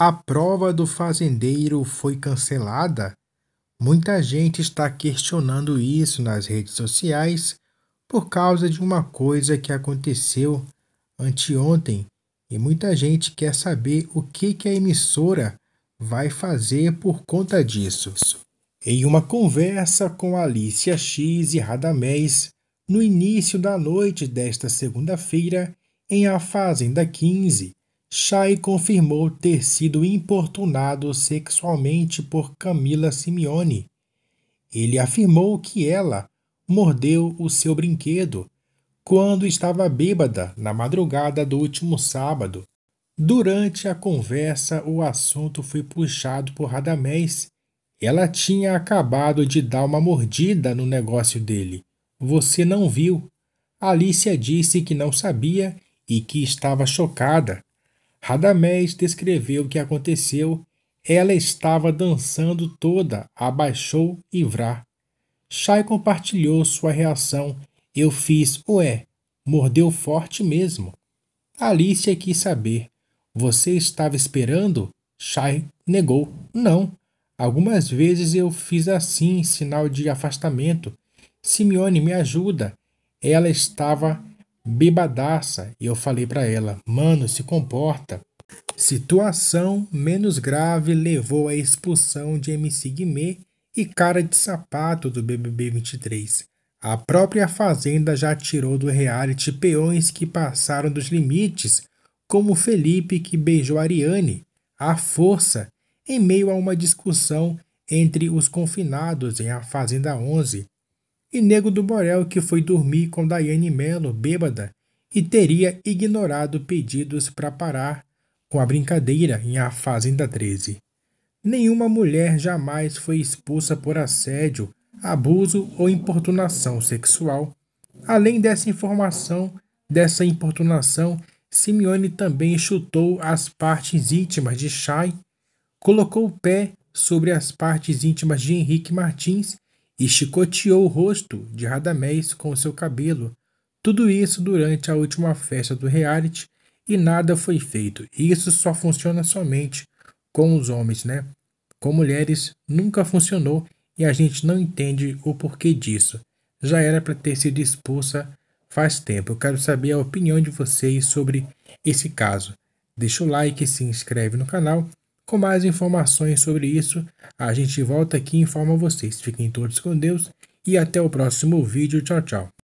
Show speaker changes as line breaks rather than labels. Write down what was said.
A prova do fazendeiro foi cancelada? Muita gente está questionando isso nas redes sociais por causa de uma coisa que aconteceu anteontem e muita gente quer saber o que, que a emissora vai fazer por conta disso. Em uma conversa com Alicia X e Radamés, no início da noite desta segunda-feira, em A Fazenda 15, Chay confirmou ter sido importunado sexualmente por Camila Simeone. Ele afirmou que ela mordeu o seu brinquedo quando estava bêbada na madrugada do último sábado. Durante a conversa, o assunto foi puxado por Radamés. Ela tinha acabado de dar uma mordida no negócio dele. Você não viu. Alicia disse que não sabia e que estava chocada. Radamés descreveu o que aconteceu. Ela estava dançando toda, abaixou e vrá. Chay compartilhou sua reação. Eu fiz, ué, mordeu forte mesmo. Alicia é quis saber. Você estava esperando? Chay negou. Não. Algumas vezes eu fiz assim, sinal de afastamento. Simeone, me ajuda. Ela estava bebadaça, e eu falei para ela: "Mano, se comporta". Situação menos grave levou à expulsão de MC Guimê e cara de sapato do BBB 23. A própria Fazenda já tirou do reality peões que passaram dos limites, como Felipe que beijou Ariane, à força, em meio a uma discussão entre os confinados em A Fazenda 11, e Nego do Borel que foi dormir com Daiane Melo bêbada e teria ignorado pedidos para parar com a brincadeira em A Fazenda 13. Nenhuma mulher jamais foi expulsa por assédio, abuso ou importunação sexual. Além dessa informação, dessa importunação, Simeone também chutou as partes íntimas de Chay, colocou o pé sobre as partes íntimas de Henrique Martins e chicoteou o rosto de Radamés com o seu cabelo. Tudo isso durante a última festa do reality e nada foi feito. Isso só funciona somente com os homens, né? Com mulheres nunca funcionou e a gente não entende o porquê disso. Já era para ter sido expulsa faz tempo. Eu quero saber a opinião de vocês sobre esse caso. Deixa o like, se inscreve no canal com mais informações sobre isso, a gente volta aqui e informa vocês. Fiquem todos com Deus e até o próximo vídeo. Tchau, tchau.